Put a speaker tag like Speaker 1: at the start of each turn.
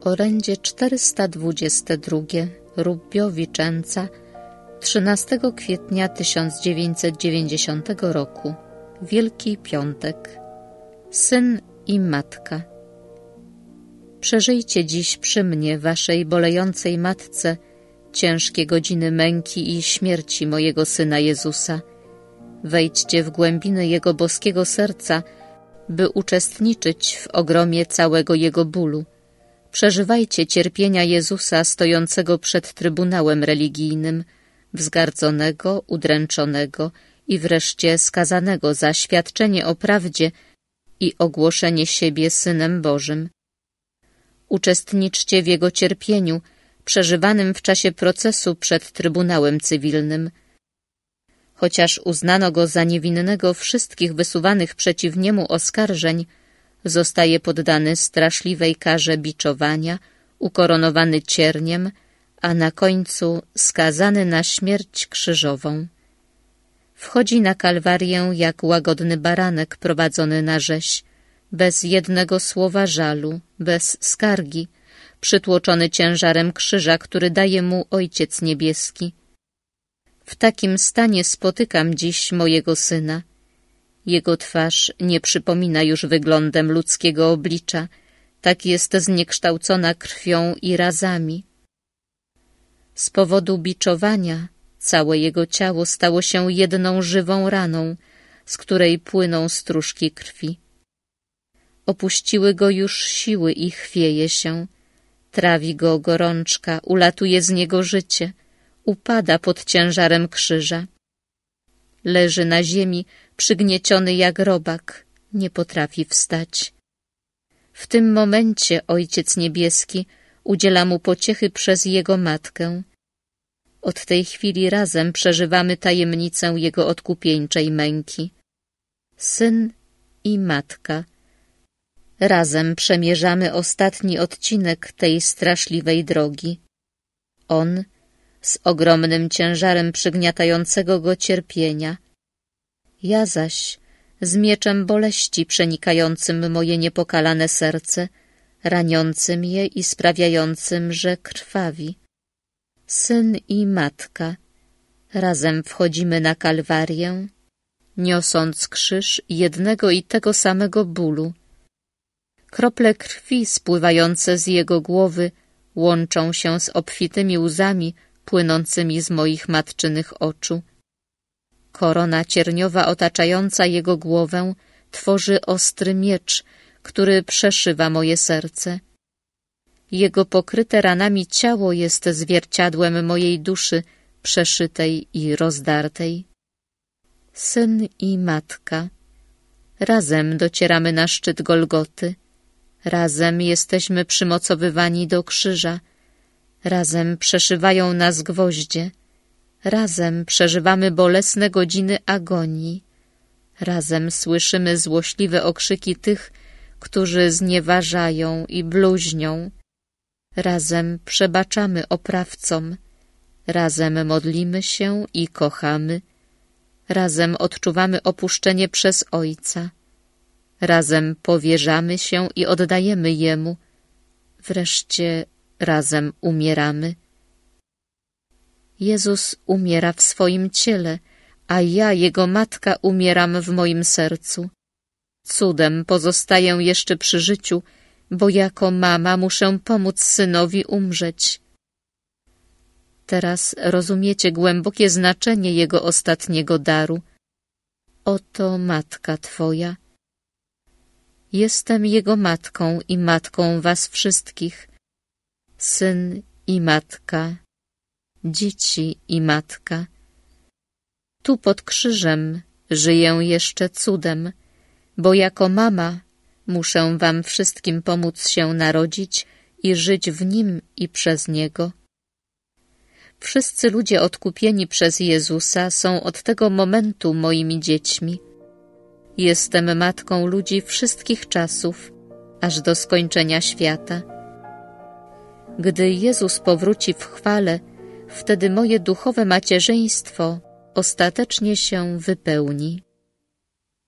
Speaker 1: orędzie 422 Rubbio 13 kwietnia 1990 roku Wielki Piątek Syn i Matka Przeżyjcie dziś przy mnie, waszej bolejącej matce, ciężkie godziny męki i śmierci mojego Syna Jezusa. Wejdźcie w głębiny Jego boskiego serca, by uczestniczyć w ogromie całego Jego bólu Przeżywajcie cierpienia Jezusa stojącego przed Trybunałem Religijnym, wzgardzonego, udręczonego i wreszcie skazanego za świadczenie o prawdzie i ogłoszenie siebie Synem Bożym. Uczestniczcie w Jego cierpieniu, przeżywanym w czasie procesu przed Trybunałem Cywilnym. Chociaż uznano go za niewinnego wszystkich wysuwanych przeciw niemu oskarżeń, zostaje poddany straszliwej karze biczowania, ukoronowany cierniem, a na końcu skazany na śmierć krzyżową. Wchodzi na kalwarię jak łagodny baranek prowadzony na rzeź, bez jednego słowa żalu, bez skargi, przytłoczony ciężarem krzyża, który daje mu Ojciec Niebieski. W takim stanie spotykam dziś mojego Syna, jego twarz nie przypomina już wyglądem ludzkiego oblicza, tak jest zniekształcona krwią i razami. Z powodu biczowania całe jego ciało stało się jedną żywą raną, z której płyną stróżki krwi. Opuściły go już siły i chwieje się. Trawi go gorączka, ulatuje z niego życie, upada pod ciężarem krzyża. Leży na ziemi, przygnieciony jak robak, nie potrafi wstać. W tym momencie Ojciec Niebieski udziela mu pociechy przez jego matkę. Od tej chwili razem przeżywamy tajemnicę jego odkupieńczej męki. Syn i matka. Razem przemierzamy ostatni odcinek tej straszliwej drogi. On z ogromnym ciężarem przygniatającego go cierpienia. Ja zaś z mieczem boleści przenikającym moje niepokalane serce, raniącym je i sprawiającym, że krwawi. Syn i matka razem wchodzimy na kalwarię, niosąc krzyż jednego i tego samego bólu. Krople krwi spływające z jego głowy łączą się z obfitymi łzami, płynącymi z moich matczynych oczu. Korona cierniowa otaczająca jego głowę tworzy ostry miecz, który przeszywa moje serce. Jego pokryte ranami ciało jest zwierciadłem mojej duszy, przeszytej i rozdartej. Syn i matka. Razem docieramy na szczyt Golgoty. Razem jesteśmy przymocowywani do krzyża, Razem przeszywają nas gwoździe. Razem przeżywamy bolesne godziny agonii. Razem słyszymy złośliwe okrzyki tych, którzy znieważają i bluźnią. Razem przebaczamy oprawcom. Razem modlimy się i kochamy. Razem odczuwamy opuszczenie przez Ojca. Razem powierzamy się i oddajemy Jemu. Wreszcie razem umieramy. Jezus umiera w swoim ciele, a ja, Jego Matka, umieram w moim sercu. Cudem pozostaję jeszcze przy życiu, bo jako mama muszę pomóc synowi umrzeć. Teraz rozumiecie głębokie znaczenie jego ostatniego daru. Oto matka twoja. Jestem jego matką i matką was wszystkich syn i matka, dzieci i matka. Tu pod krzyżem żyję jeszcze cudem, bo jako mama muszę wam wszystkim pomóc się narodzić i żyć w nim i przez niego. Wszyscy ludzie odkupieni przez Jezusa są od tego momentu moimi dziećmi. Jestem matką ludzi wszystkich czasów, aż do skończenia świata gdy Jezus powróci w chwale, wtedy moje duchowe macierzyństwo ostatecznie się wypełni.